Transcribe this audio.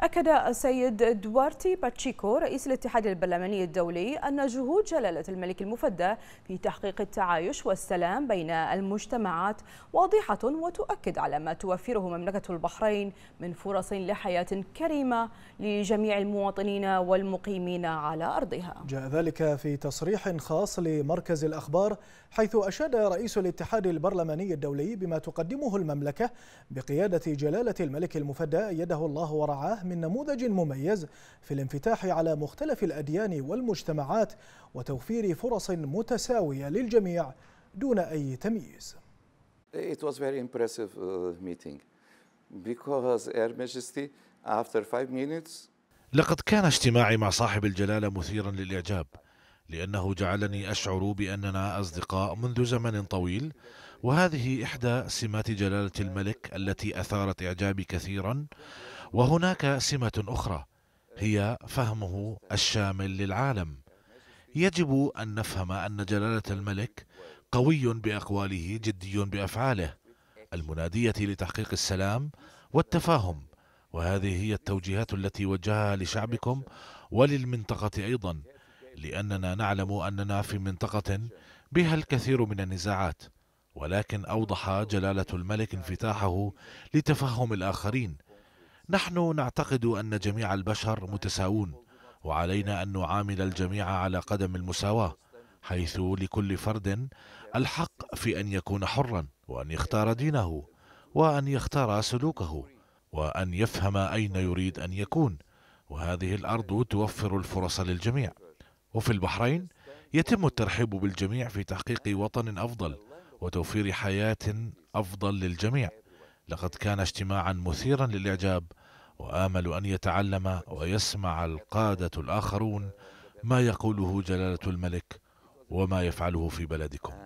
أكد السيد دوارتي باتشيكو رئيس الاتحاد البرلماني الدولي أن جهود جلالة الملك المفدى في تحقيق التعايش والسلام بين المجتمعات واضحة وتؤكد على ما توفره مملكة البحرين من فرص لحياة كريمة لجميع المواطنين والمقيمين على أرضها جاء ذلك في تصريح خاص لمركز الأخبار حيث أشاد رئيس الاتحاد البرلماني الدولي بما تقدمه المملكة بقيادة جلالة الملك المفدى يده الله ورعاه من نموذج مميز في الانفتاح على مختلف الأديان والمجتمعات وتوفير فرص متساوية للجميع دون أي تمييز It was very impressive uh, meeting because Her Majesty after five minutes لقد كان اجتماعي مع صاحب الجلالة مثيرا للإعجاب لأنه جعلني أشعر بأننا أصدقاء منذ زمن طويل وهذه إحدى سمات جلالة الملك التي أثارت إعجابي كثيرا وهناك سمة أخرى هي فهمه الشامل للعالم يجب أن نفهم أن جلالة الملك قوي بأقواله جدي بأفعاله المنادية لتحقيق السلام والتفاهم وهذه هي التوجيهات التي وجهها لشعبكم وللمنطقة أيضا لأننا نعلم أننا في منطقة بها الكثير من النزاعات ولكن أوضح جلالة الملك انفتاحه لتفهم الآخرين نحن نعتقد أن جميع البشر متساوون وعلينا أن نعامل الجميع على قدم المساواة حيث لكل فرد الحق في أن يكون حرا وأن يختار دينه وأن يختار سلوكه وأن يفهم أين يريد أن يكون وهذه الأرض توفر الفرص للجميع وفي البحرين يتم الترحيب بالجميع في تحقيق وطن أفضل وتوفير حياة أفضل للجميع لقد كان اجتماعا مثيرا للاعجاب وامل ان يتعلم ويسمع القاده الاخرون ما يقوله جلاله الملك وما يفعله في بلدكم